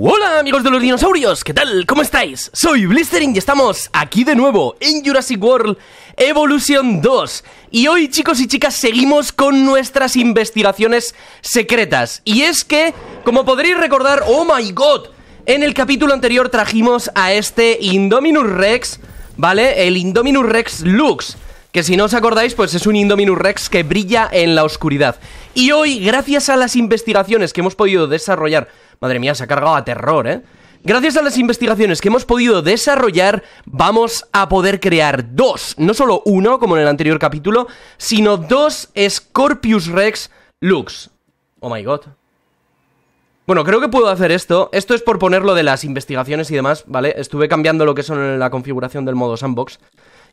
Hola amigos de los dinosaurios, ¿qué tal? ¿Cómo estáis? Soy Blistering y estamos aquí de nuevo en Jurassic World Evolution 2 Y hoy chicos y chicas seguimos con nuestras investigaciones secretas Y es que, como podréis recordar, ¡oh my god! En el capítulo anterior trajimos a este Indominus Rex, ¿vale? El Indominus Rex Lux que si no os acordáis, pues es un Indominus Rex que brilla en la oscuridad. Y hoy, gracias a las investigaciones que hemos podido desarrollar Madre mía, se ha cargado a terror, ¿eh? Gracias a las investigaciones que hemos podido desarrollar, vamos a poder crear dos, no solo uno, como en el anterior capítulo, sino dos Scorpius Rex Lux. Oh my god. Bueno, creo que puedo hacer esto. Esto es por poner lo de las investigaciones y demás, ¿vale? Estuve cambiando lo que son en la configuración del modo sandbox.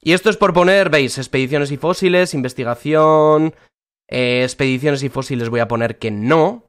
Y esto es por poner, veis, expediciones y fósiles, investigación. Eh, expediciones y fósiles voy a poner que no.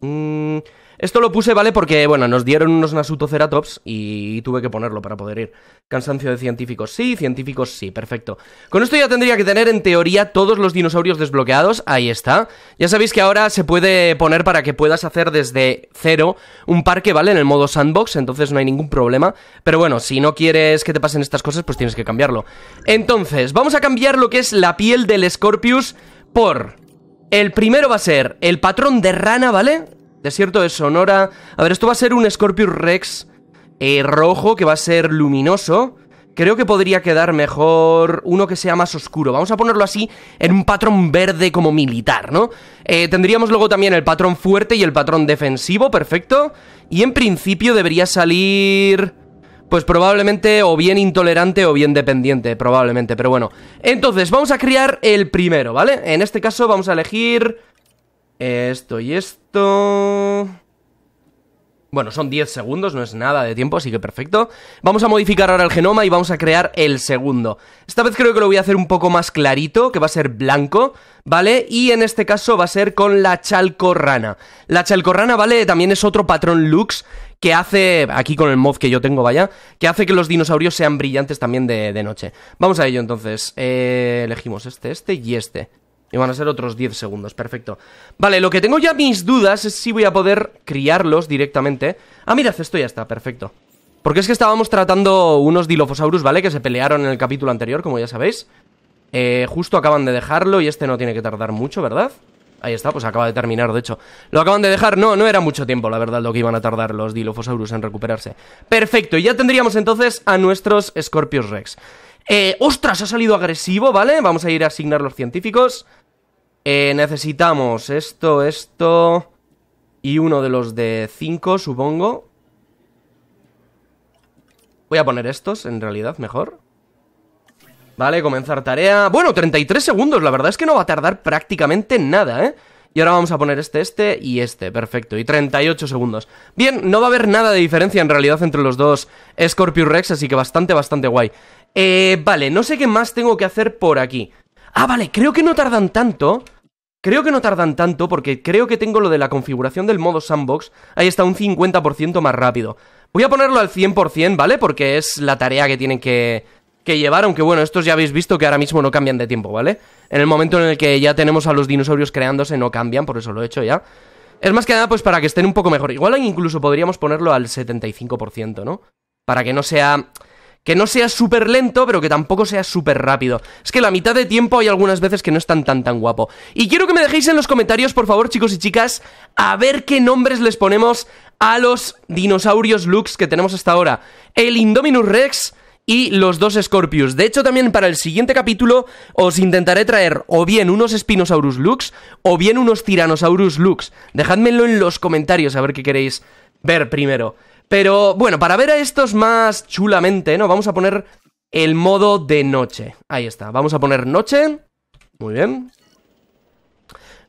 Mmm. Esto lo puse, ¿vale? Porque, bueno, nos dieron unos Nasutoceratops y tuve que ponerlo para poder ir. Cansancio de científicos, sí, científicos, sí, perfecto. Con esto ya tendría que tener, en teoría, todos los dinosaurios desbloqueados. Ahí está. Ya sabéis que ahora se puede poner para que puedas hacer desde cero un parque, ¿vale? En el modo sandbox, entonces no hay ningún problema. Pero bueno, si no quieres que te pasen estas cosas, pues tienes que cambiarlo. Entonces, vamos a cambiar lo que es la piel del Scorpius por... El primero va a ser el patrón de rana, ¿vale? Desierto de Sonora. A ver, esto va a ser un Scorpius Rex eh, rojo que va a ser luminoso. Creo que podría quedar mejor uno que sea más oscuro. Vamos a ponerlo así en un patrón verde como militar, ¿no? Eh, tendríamos luego también el patrón fuerte y el patrón defensivo, perfecto. Y en principio debería salir... Pues probablemente o bien intolerante o bien dependiente, probablemente, pero bueno. Entonces, vamos a crear el primero, ¿vale? En este caso vamos a elegir esto y esto... Bueno, son 10 segundos, no es nada de tiempo, así que perfecto. Vamos a modificar ahora el genoma y vamos a crear el segundo. Esta vez creo que lo voy a hacer un poco más clarito, que va a ser blanco, ¿vale? Y en este caso va a ser con la chalcorrana. La chalcorrana, ¿vale? También es otro patrón Lux que hace, aquí con el mod que yo tengo, vaya, que hace que los dinosaurios sean brillantes también de, noche. Vamos a ello entonces. Eh, elegimos este, este y este. Y van a ser otros 10 segundos, perfecto. Vale, lo que tengo ya mis dudas es si voy a poder criarlos directamente. Ah, mirad, esto ya está, perfecto. Porque es que estábamos tratando unos Dilophosaurus, ¿vale? Que se pelearon en el capítulo anterior, como ya sabéis. Eh, justo acaban de dejarlo y este no tiene que tardar mucho, ¿verdad? Ahí está, pues acaba de terminar, de hecho. Lo acaban de dejar, no, no era mucho tiempo, la verdad, lo que iban a tardar los Dilophosaurus en recuperarse. Perfecto, y ya tendríamos entonces a nuestros Scorpius Rex. Eh, ¡Ostras! Ha salido agresivo, ¿vale? Vamos a ir a asignar los científicos. Eh, necesitamos esto, esto... Y uno de los de 5, supongo. Voy a poner estos, en realidad, mejor. Vale, comenzar tarea. Bueno, 33 segundos, la verdad es que no va a tardar prácticamente nada, ¿eh? Y ahora vamos a poner este, este y este, perfecto, y 38 segundos. Bien, no va a haber nada de diferencia en realidad entre los dos Scorpius Rex, así que bastante, bastante guay. Eh, vale, no sé qué más tengo que hacer por aquí. Ah, vale, creo que no tardan tanto. Creo que no tardan tanto porque creo que tengo lo de la configuración del modo sandbox. Ahí está, un 50% más rápido. Voy a ponerlo al 100%, ¿vale? Porque es la tarea que tienen que, que llevar, aunque bueno, estos ya habéis visto que ahora mismo no cambian de tiempo, ¿vale? En el momento en el que ya tenemos a los dinosaurios creándose no cambian, por eso lo he hecho ya. Es más que nada pues para que estén un poco mejor. Igual incluso podríamos ponerlo al 75%, ¿no? Para que no sea que no sea súper lento, pero que tampoco sea súper rápido. Es que la mitad de tiempo hay algunas veces que no están tan tan guapo. Y quiero que me dejéis en los comentarios, por favor, chicos y chicas, a ver qué nombres les ponemos a los dinosaurios Lux que tenemos hasta ahora. El Indominus Rex y los dos Scorpius. De hecho, también para el siguiente capítulo os intentaré traer o bien unos Spinosaurus Lux o bien unos Tyrannosaurus Lux. Dejádmelo en los comentarios a ver qué queréis ver primero. Pero bueno, para ver a estos más chulamente, ¿no? Vamos a poner el modo de noche. Ahí está. Vamos a poner noche. Muy bien.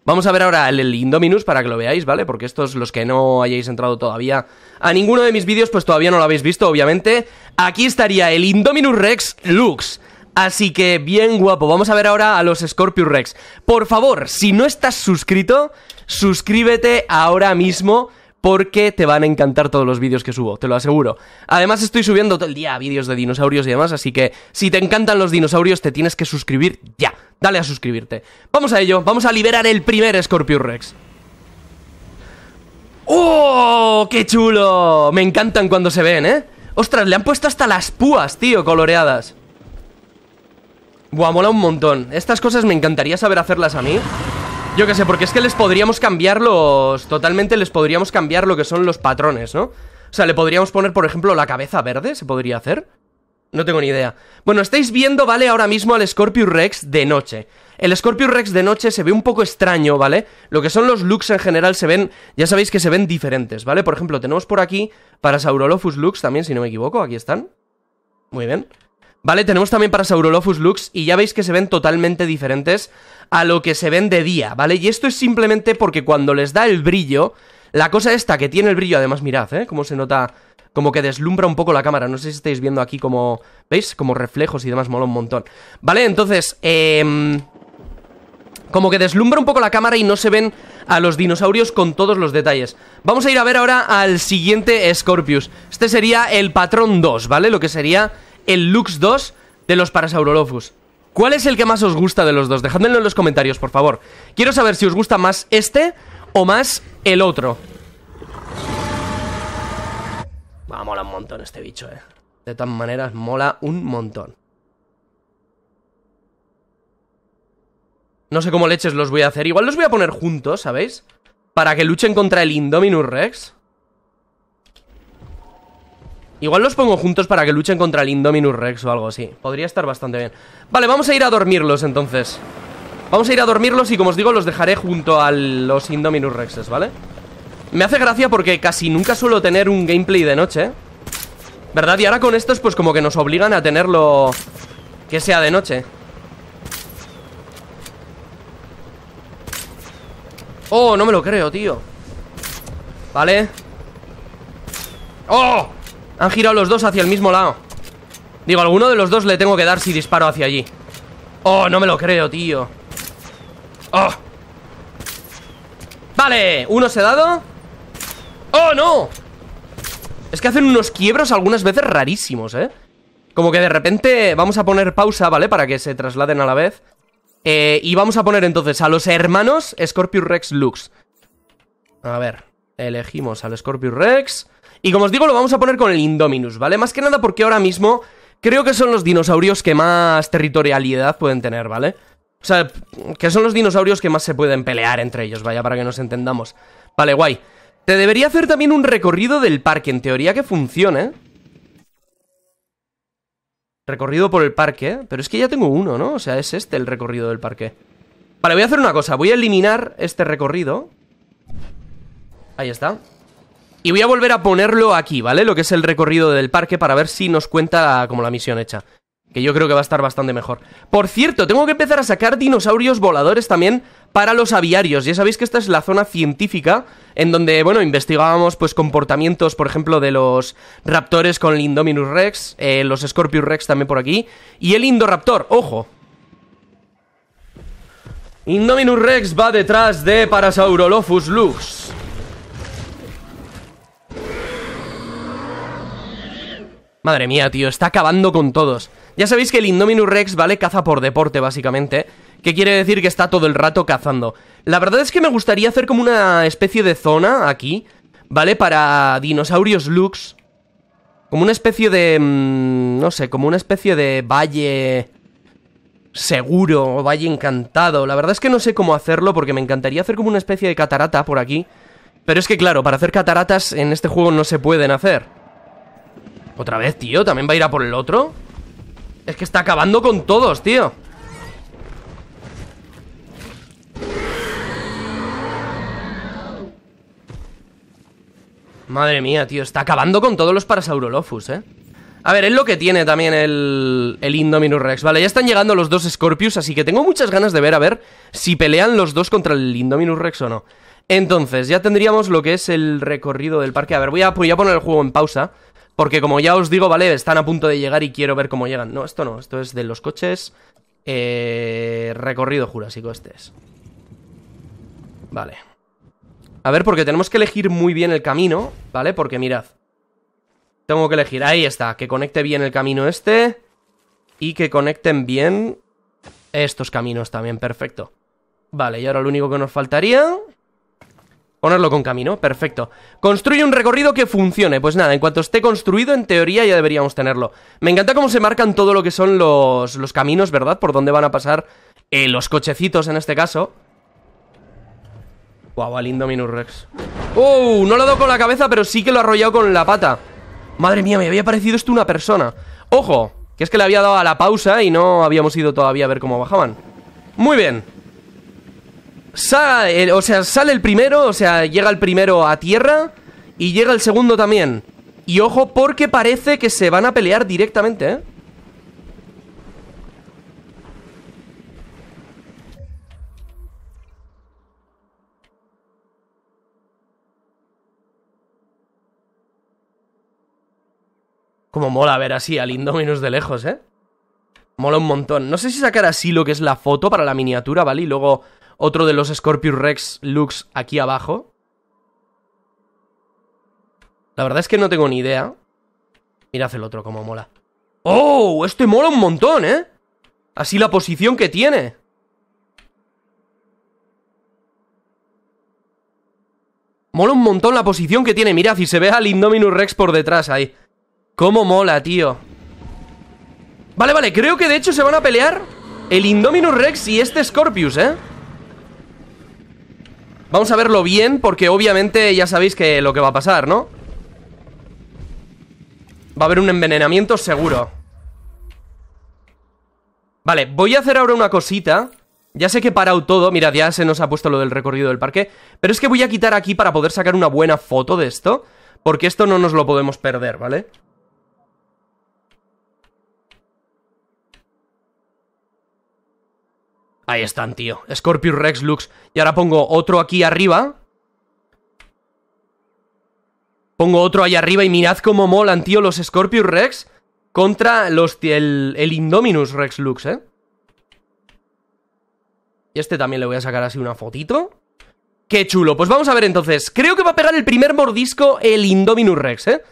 Vamos a ver ahora el Indominus para que lo veáis, ¿vale? Porque estos, los que no hayáis entrado todavía a ninguno de mis vídeos, pues todavía no lo habéis visto, obviamente. Aquí estaría el Indominus Rex Lux. Así que bien guapo, vamos a ver ahora a los Scorpius Rex. Por favor, si no estás suscrito, suscríbete ahora mismo porque te van a encantar todos los vídeos que subo, te lo aseguro. Además estoy subiendo todo el día vídeos de dinosaurios y demás, así que si te encantan los dinosaurios te tienes que suscribir ya. Dale a suscribirte. Vamos a ello, vamos a liberar el primer Scorpiurex Rex. ¡Oh! ¡Qué chulo! Me encantan cuando se ven, ¿eh? Ostras, le han puesto hasta las púas, tío, coloreadas. Buah, mola un montón. Estas cosas me encantaría saber hacerlas a mí. Yo qué sé, porque es que les podríamos cambiar los... Totalmente les podríamos cambiar lo que son los patrones, ¿no? O sea, le podríamos poner, por ejemplo, la cabeza verde, ¿se podría hacer? No tengo ni idea. Bueno, estáis viendo, ¿vale? Ahora mismo al Scorpius Rex de noche. El Scorpius Rex de noche se ve un poco extraño, ¿vale? Lo que son los looks en general se ven, ya sabéis que se ven diferentes, ¿vale? Por ejemplo, tenemos por aquí para Saurolophus looks también, si no me equivoco, aquí están. Muy bien. ¿Vale? Tenemos también para Saurolophus Lux y ya veis que se ven totalmente diferentes a lo que se ven de día, ¿vale? Y esto es simplemente porque cuando les da el brillo, la cosa esta que tiene el brillo, además mirad, ¿eh? Cómo se nota, como que deslumbra un poco la cámara, no sé si estáis viendo aquí como, ¿veis? Como reflejos y demás, mola un montón. ¿Vale? Entonces, em, Como que deslumbra un poco la cámara y no se ven a los dinosaurios con todos los detalles. Vamos a ir a ver ahora al siguiente Scorpius. Este sería el patrón 2, ¿vale? Lo que sería el Lux 2 de los Parasaurolophus. ¿Cuál es el que más os gusta de los dos? Dejádmelo en los comentarios, por favor. Quiero saber si os gusta más este o más el otro. Va, mola un montón este bicho, eh. De todas maneras, mola un montón. No sé cómo leches los voy a hacer. Igual los voy a poner juntos, ¿sabéis? Para que luchen contra el Indominus Rex. Igual los pongo juntos para que luchen contra el Indominus Rex o algo así. Podría estar bastante bien. Vale, vamos a ir a dormirlos entonces. Vamos a ir a dormirlos y como os digo, los dejaré junto a los Indominus Rexes, ¿vale? Me hace gracia porque casi nunca suelo tener un gameplay de noche, ¿eh? ¿verdad? Y ahora con estos pues como que nos obligan a tenerlo que sea de noche. Oh, no me lo creo, tío. Vale. ¡Oh! Han girado los dos hacia el mismo lado Digo, alguno de los dos le tengo que dar si disparo hacia allí Oh, no me lo creo, tío Oh Vale, uno se ha dado ¡Oh, no! Es que hacen unos quiebros algunas veces rarísimos, ¿eh? Como que de repente vamos a poner pausa, ¿vale? Para que se trasladen a la vez eh, Y vamos a poner entonces a los hermanos Scorpius Rex Lux A ver, elegimos al Scorpius Rex y como os digo, lo vamos a poner con el Indominus, ¿vale? Más que nada porque ahora mismo creo que son los dinosaurios que más territorialidad pueden tener, ¿vale? O sea, que son los dinosaurios que más se pueden pelear entre ellos, vaya, para que nos entendamos. Vale, guay. Te debería hacer también un recorrido del parque, en teoría que funcione. Recorrido por el parque, pero es que ya tengo uno, ¿no? O sea, es este el recorrido del parque. Vale, voy a hacer una cosa, voy a eliminar este recorrido. Ahí está. Y voy a volver a ponerlo aquí, ¿vale? Lo que es el recorrido del parque para ver si nos cuenta como la misión hecha. Que yo creo que va a estar bastante mejor. Por cierto, tengo que empezar a sacar dinosaurios voladores también para los aviarios. Ya sabéis que esta es la zona científica en donde, bueno, investigábamos pues comportamientos, por ejemplo, de los raptores con el Indominus Rex, eh, los Scorpius Rex también por aquí, y el Indoraptor, ojo. Indominus Rex va detrás de Parasaurolophus Lux. Madre mía, tío, está acabando con todos. Ya sabéis que el Indominus Rex vale caza por deporte, básicamente. ¿Qué quiere decir que está todo el rato cazando. La verdad es que me gustaría hacer como una especie de zona aquí, ¿vale? Para dinosaurios Lux. Como una especie de... Mm, no sé, como una especie de valle seguro o valle encantado. La verdad es que no sé cómo hacerlo porque me encantaría hacer como una especie de catarata por aquí. Pero es que claro, para hacer cataratas en este juego no se pueden hacer. ¿Otra vez, tío? ¿También va a ir a por el otro? Es que está acabando con todos, tío Madre mía, tío, está acabando con todos los Parasaurolophus, eh a ver, es lo que tiene también el, el Indominus Rex. Vale, ya están llegando los dos Scorpius, así que tengo muchas ganas de ver a ver si pelean los dos contra el Indominus Rex o no. Entonces, ya tendríamos lo que es el recorrido del parque. A ver, voy a, voy a poner el juego en pausa. Porque como ya os digo, vale, están a punto de llegar y quiero ver cómo llegan. No, esto no, esto es de los coches. Eh, recorrido jurásico, este es. Vale. A ver, porque tenemos que elegir muy bien el camino, ¿vale? Porque mirad. Tengo que elegir, ahí está, que conecte bien el camino este. Y que conecten bien estos caminos también, perfecto. Vale, y ahora lo único que nos faltaría Ponerlo con camino, perfecto. Construye un recorrido que funcione. Pues nada, en cuanto esté construido, en teoría ya deberíamos tenerlo. Me encanta cómo se marcan todo lo que son los, caminos, ¿verdad? Por donde van a pasar eh, los cochecitos en este caso. Guau, lindo lindo ¡Oh! No lo he dado con la cabeza, pero sí que lo ha arrollado con la pata. Madre mía, me había parecido esto una persona. ¡Ojo! Que es que le había dado a la pausa y no habíamos ido todavía a ver cómo bajaban. Muy bien. Sale, o sea, sale el primero, o sea, llega el primero a tierra y llega el segundo también. Y ojo porque parece que se van a pelear directamente, ¿eh? Como mola ver así al Indominus de lejos, ¿eh? Mola un montón. No sé si sacar así lo que es la foto para la miniatura, ¿vale? Y luego otro de los Scorpius Rex Lux aquí abajo. La verdad es que no tengo ni idea. Mirad el otro como mola. ¡Oh! Este mola un montón, ¿eh? Así la posición que tiene. Mola un montón la posición que tiene. Mirad, y se ve al Indominus Rex por detrás ahí. ¡Cómo mola, tío! Vale, vale, creo que de hecho se van a pelear el Indominus Rex y este Scorpius, ¿eh? Vamos a verlo bien porque obviamente ya sabéis que lo que va a pasar, ¿no? Va a haber un envenenamiento seguro Vale, voy a hacer ahora una cosita Ya sé que he parado todo Mira, ya se nos ha puesto lo del recorrido del parque Pero es que voy a quitar aquí para poder sacar una buena foto de esto Porque esto no nos lo podemos perder, ¿vale? vale Ahí están, tío. Scorpius Rex Lux. Y ahora pongo otro aquí arriba. Pongo otro ahí arriba y mirad cómo molan, tío, los Scorpius Rex contra los, el, el Indominus Rex Lux, ¿eh? Y este también le voy a sacar así una fotito. Qué chulo. Pues vamos a ver entonces. Creo que va a pegar el primer mordisco el Indominus Rex, ¿eh?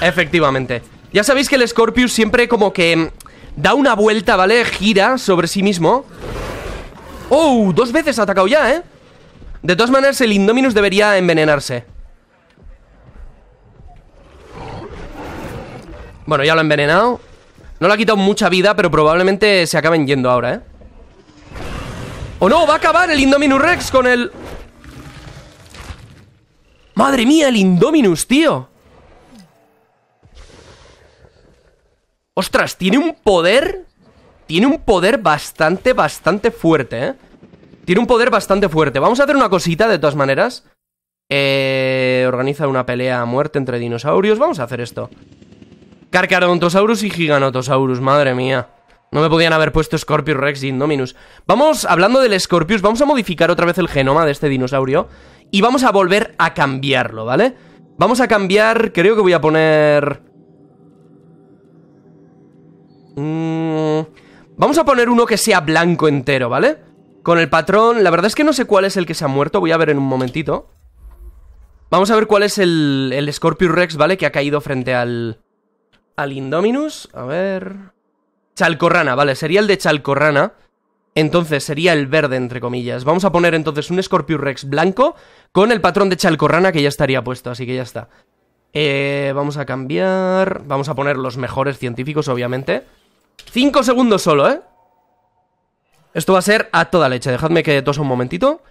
Efectivamente. Ya sabéis que el Scorpius siempre como que Da una vuelta, ¿vale? Gira sobre sí mismo ¡Oh! Dos veces ha atacado ya, ¿eh? De todas maneras, el Indominus debería envenenarse Bueno, ya lo ha envenenado No le ha quitado mucha vida, pero probablemente se acaben yendo ahora, ¿eh? ¡Oh no! ¡Va a acabar el Indominus Rex con el... ¡Madre mía, el Indominus, tío! Ostras, tiene un poder... Tiene un poder bastante, bastante fuerte, ¿eh? Tiene un poder bastante fuerte. Vamos a hacer una cosita, de todas maneras. Eh, organiza una pelea a muerte entre dinosaurios. Vamos a hacer esto. Carcarontosaurus y Giganotosaurus, madre mía. No me podían haber puesto Scorpius Rex y Indominus. Vamos, hablando del Scorpius, vamos a modificar otra vez el genoma de este dinosaurio. Y vamos a volver a cambiarlo, ¿vale? Vamos a cambiar... Creo que voy a poner... Mm, vamos a poner uno que sea blanco entero, ¿vale? Con el patrón, la verdad es que no sé cuál es el que se ha muerto, voy a ver en un momentito. Vamos a ver cuál es el, el Scorpius Rex, ¿vale? Que ha caído frente al, al Indominus. A ver... Chalcorrana, vale, sería el de Chalcorrana. Entonces sería el verde, entre comillas. Vamos a poner entonces un Scorpius Rex blanco con el patrón de Chalcorrana que ya estaría puesto, así que ya está. Eh, vamos a cambiar. Vamos a poner los mejores científicos, obviamente. 5 segundos solo, ¿eh? Esto va a ser a toda leche. Dejadme que tosa un momentito.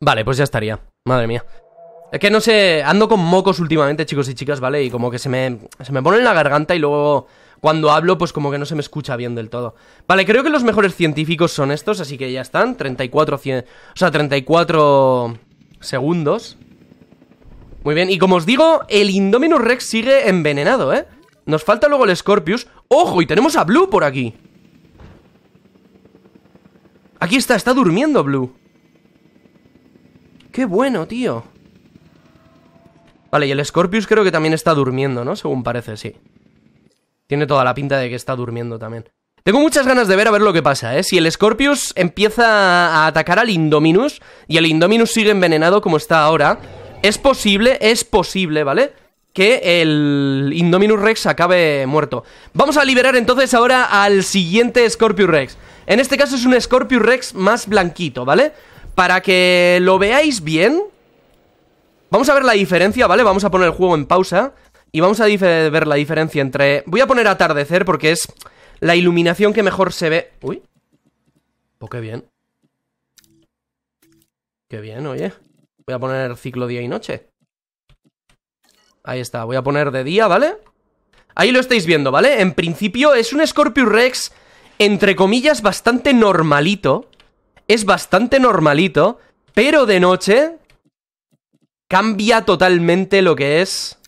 Vale, pues ya estaría. Madre mía. Es que no sé, ando con mocos últimamente, chicos y chicas, ¿vale? Y como que se me, se me pone en la garganta y luego cuando hablo, pues como que no se me escucha bien del todo. Vale, creo que los mejores científicos son estos, así que ya están. 34, o sea, 34 segundos. Muy bien, y como os digo, el Indominus Rex sigue envenenado, ¿eh? Nos falta luego el Scorpius. ¡Ojo! Y tenemos a Blue por aquí. Aquí está, está durmiendo Blue. ¡Qué bueno, tío! Vale, y el Scorpius creo que también está durmiendo, ¿no? Según parece, sí. Tiene toda la pinta de que está durmiendo también. Tengo muchas ganas de ver a ver lo que pasa, ¿eh? Si el Scorpius empieza a atacar al Indominus y el Indominus sigue envenenado como está ahora, es posible, es posible, ¿vale? Que el Indominus Rex acabe muerto. Vamos a liberar entonces ahora al siguiente Scorpius Rex. En este caso es un Scorpius Rex más blanquito, ¿vale? Para que lo veáis bien. Vamos a ver la diferencia, ¿vale? Vamos a poner el juego en pausa. Y vamos a ver la diferencia entre... Voy a poner atardecer porque es la iluminación que mejor se ve... Uy. Oh, qué bien. Qué bien, oye. Voy a poner ciclo día y noche. Ahí está, voy a poner de día, ¿vale? Ahí lo estáis viendo, ¿vale? En principio es un Scorpius Rex, entre comillas, bastante normalito. Es bastante normalito, pero de noche cambia totalmente lo que es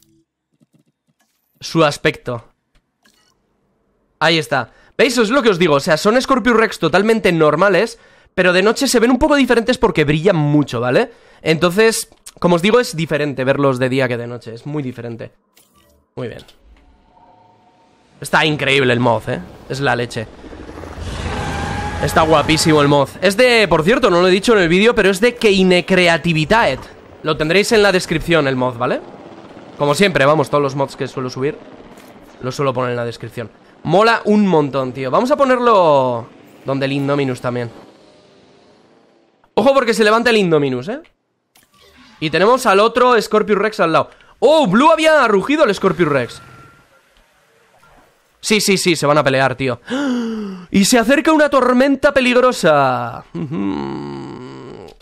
su aspecto. Ahí está. ¿Veis? Eso es lo que os digo. O sea, son Scorpius Rex totalmente normales, pero de noche se ven un poco diferentes porque brillan mucho, ¿vale? Entonces, como os digo, es diferente verlos de día que de noche, es muy diferente. Muy bien. Está increíble el mod, ¿eh? Es la leche. Está guapísimo el mod. Es de, por cierto, no lo he dicho en el vídeo, pero es de Keine Creativitaet. Lo tendréis en la descripción el mod, ¿vale? Como siempre, vamos, todos los mods que suelo subir Los suelo poner en la descripción Mola un montón, tío Vamos a ponerlo donde el Indominus también Ojo porque se levanta el Indominus, ¿eh? Y tenemos al otro Scorpius Rex al lado. ¡Oh! Blue había rugido al Scorpius Rex. Sí, sí, sí, se van a pelear, tío. Y se acerca una tormenta peligrosa.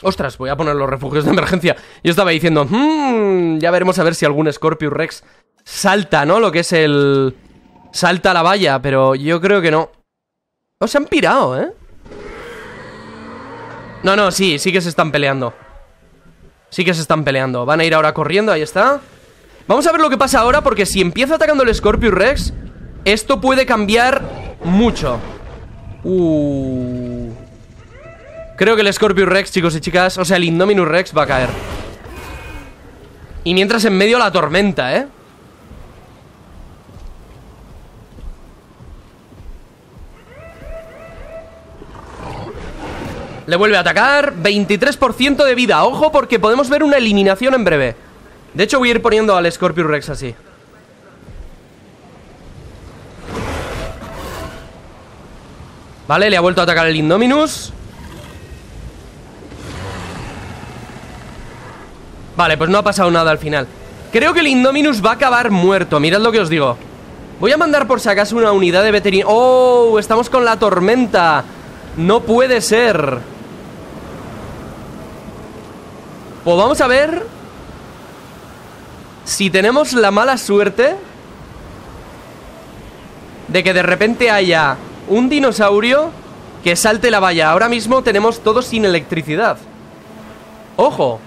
Ostras, voy a poner los refugios de emergencia. Yo estaba diciendo, ya veremos a ver si algún Scorpius Rex salta, ¿no? Lo que es el... Salta a la valla, pero yo creo que no. Oh, se han pirado, ¿eh? No, no, sí, sí que se están peleando Sí que se están peleando Van a ir ahora corriendo, ahí está Vamos a ver lo que pasa ahora porque si empieza atacando el Scorpius Rex Esto puede cambiar mucho uh. Creo que el Scorpius Rex, chicos y chicas O sea, el Indominus Rex va a caer Y mientras en medio la tormenta, ¿eh? Le vuelve a atacar. 23% de vida. Ojo porque podemos ver una eliminación en breve. De hecho voy a ir poniendo al Scorpius Rex así. Vale, le ha vuelto a atacar el Indominus. Vale, pues no ha pasado nada al final. Creo que el Indominus va a acabar muerto. Mirad lo que os digo. Voy a mandar por si acaso una unidad de veterinario. ¡Oh! Estamos con la tormenta. No puede ser. Pues vamos a ver si tenemos la mala suerte de que de repente haya un dinosaurio que salte la valla. Ahora mismo tenemos todo sin electricidad. ¡Ojo!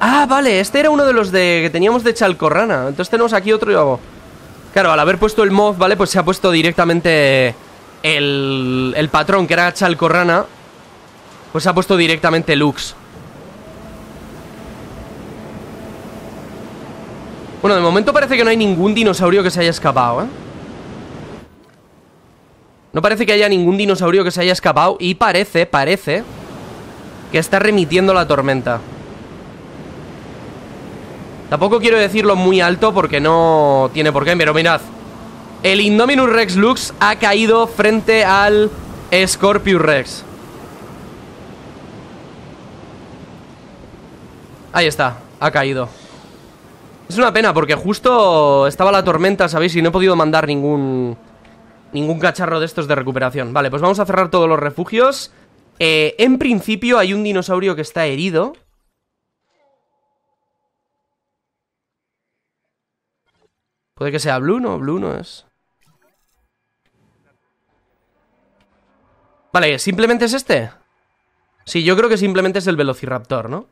Ah, vale, este era uno de los de que teníamos de Chalcorrana. Entonces tenemos aquí otro... Claro, al haber puesto el mod, ¿vale? Pues se ha puesto directamente el, el patrón, que era Chalcorrana. Pues se ha puesto directamente Lux. Bueno, de momento parece que no hay ningún dinosaurio que se haya escapado, ¿eh? No parece que haya ningún dinosaurio que se haya escapado y parece, parece que está remitiendo la tormenta. Tampoco quiero decirlo muy alto porque no tiene por qué, pero mirad. El Indominus Rex Lux ha caído frente al Scorpius Rex. Ahí está, ha caído. Es una pena porque justo estaba la tormenta, ¿sabéis? Y no he podido mandar ningún ningún cacharro de estos de recuperación. Vale, pues vamos a cerrar todos los refugios. Eh, en principio hay un dinosaurio que está herido. Puede que sea Blue, ¿no? Blue no es. Vale, ¿simplemente es este? Sí, yo creo que simplemente es el Velociraptor, ¿no?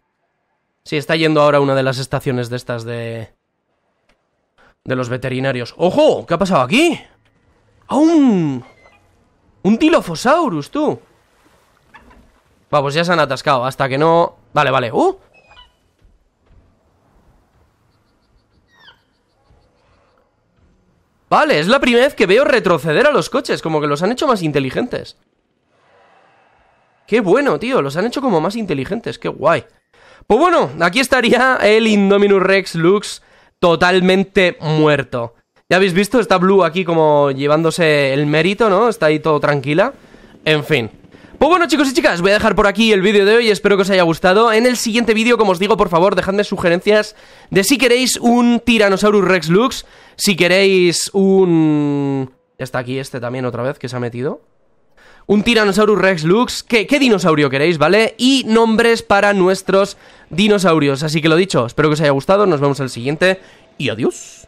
Sí, está yendo ahora una de las estaciones de estas de... De los veterinarios. ¡Ojo! ¿Qué ha pasado aquí? ¡A un... Un tú! vamos, pues ya se han atascado. Hasta que no... Vale, vale. ¡Uh! Vale, es la primera vez que veo retroceder a los coches, como que los han hecho más inteligentes. Qué bueno, tío, los han hecho como más inteligentes, qué guay. Pues bueno, aquí estaría el Indominus Rex Lux totalmente muerto. Ya habéis visto, está Blue aquí como llevándose el mérito, ¿no? Está ahí todo tranquila. En fin. Pues bueno chicos y chicas, voy a dejar por aquí el vídeo de hoy, espero que os haya gustado. En el siguiente vídeo, como os digo, por favor, dejadme sugerencias de si queréis un Tyrannosaurus Rex Lux, si queréis un... está aquí este también otra vez que se ha metido. Un Tyrannosaurus Rex Lux, qué dinosaurio queréis, ¿vale? Y nombres para nuestros dinosaurios. Así que lo dicho, espero que os haya gustado, nos vemos en el siguiente y adiós.